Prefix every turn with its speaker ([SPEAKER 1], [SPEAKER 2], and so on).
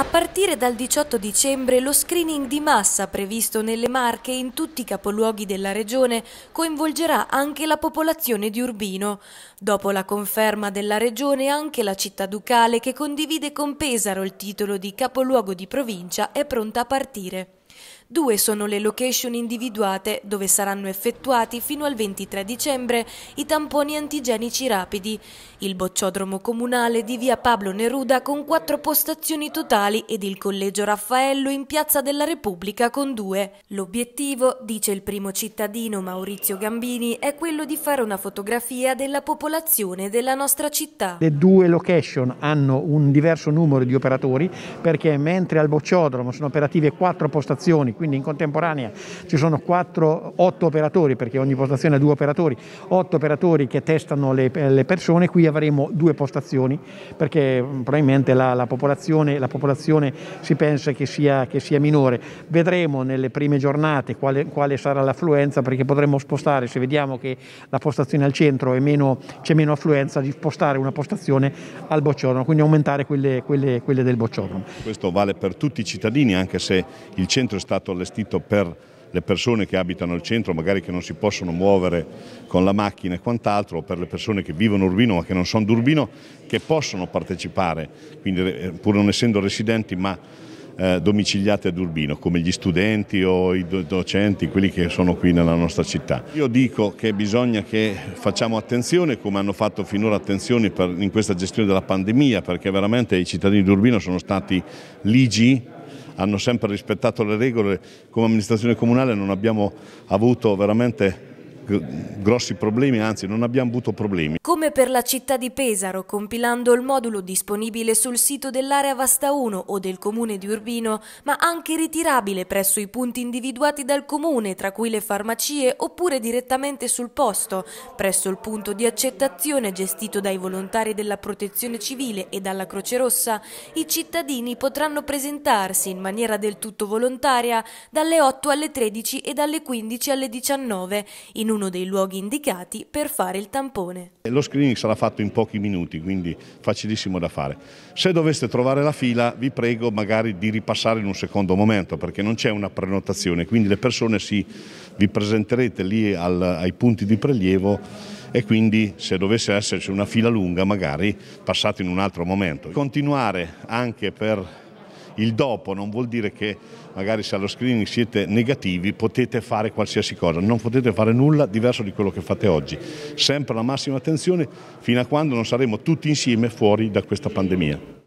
[SPEAKER 1] A partire dal 18 dicembre lo screening di massa previsto nelle Marche in tutti i capoluoghi della regione coinvolgerà anche la popolazione di Urbino. Dopo la conferma della regione anche la città ducale che condivide con Pesaro il titolo di capoluogo di provincia è pronta a partire. Due sono le location individuate dove saranno effettuati fino al 23 dicembre i tamponi antigenici rapidi. Il bocciodromo comunale di via Pablo Neruda con quattro postazioni totali ed il collegio Raffaello in piazza della Repubblica con due. L'obiettivo, dice il primo cittadino Maurizio Gambini, è quello di fare una fotografia della popolazione della nostra città.
[SPEAKER 2] Le due location hanno un diverso numero di operatori perché mentre al bocciodromo sono operative quattro postazioni quindi in contemporanea ci sono 4, 8 operatori, perché ogni postazione ha due operatori, 8 operatori che testano le, le persone, qui avremo due postazioni, perché mm, probabilmente la, la, popolazione, la popolazione, si pensa che sia, che sia, minore. Vedremo nelle prime giornate quale, quale sarà l'affluenza, perché potremmo spostare, se vediamo che la postazione al centro c'è meno, meno affluenza, di spostare una postazione al bocciorno, quindi aumentare quelle, quelle, quelle del bocciorno.
[SPEAKER 3] Questo vale per tutti i cittadini, anche se il centro è stato stato allestito per le persone che abitano il centro, magari che non si possono muovere con la macchina e quant'altro, o per le persone che vivono Urbino ma che non sono d'Urbino, che possono partecipare, quindi eh, pur non essendo residenti ma eh, domiciliate ad Urbino, come gli studenti o i docenti, quelli che sono qui nella nostra città. Io dico che bisogna che facciamo attenzione, come hanno fatto finora attenzione per, in questa gestione della pandemia, perché veramente i cittadini d'Urbino sono stati ligi hanno sempre rispettato le regole, come amministrazione comunale non abbiamo avuto veramente grossi problemi, anzi non abbiamo avuto problemi.
[SPEAKER 1] Come per la città di Pesaro, compilando il modulo disponibile sul sito dell'area Vasta 1 o del comune di Urbino, ma anche ritirabile presso i punti individuati dal comune, tra cui le farmacie, oppure direttamente sul posto, presso il punto di accettazione gestito dai volontari della Protezione Civile e dalla Croce Rossa, i cittadini potranno presentarsi in maniera del tutto volontaria dalle 8 alle 13 e dalle 15 alle 19 in un uno dei luoghi indicati per fare il tampone.
[SPEAKER 3] Lo screening sarà fatto in pochi minuti, quindi facilissimo da fare. Se doveste trovare la fila, vi prego magari di ripassare in un secondo momento, perché non c'è una prenotazione, quindi le persone si, vi presenterete lì al, ai punti di prelievo e quindi se dovesse esserci una fila lunga magari passate in un altro momento. Continuare anche per il dopo non vuol dire che magari se allo screening siete negativi potete fare qualsiasi cosa, non potete fare nulla diverso di quello che fate oggi. Sempre la massima attenzione fino a quando non saremo tutti insieme fuori da questa pandemia.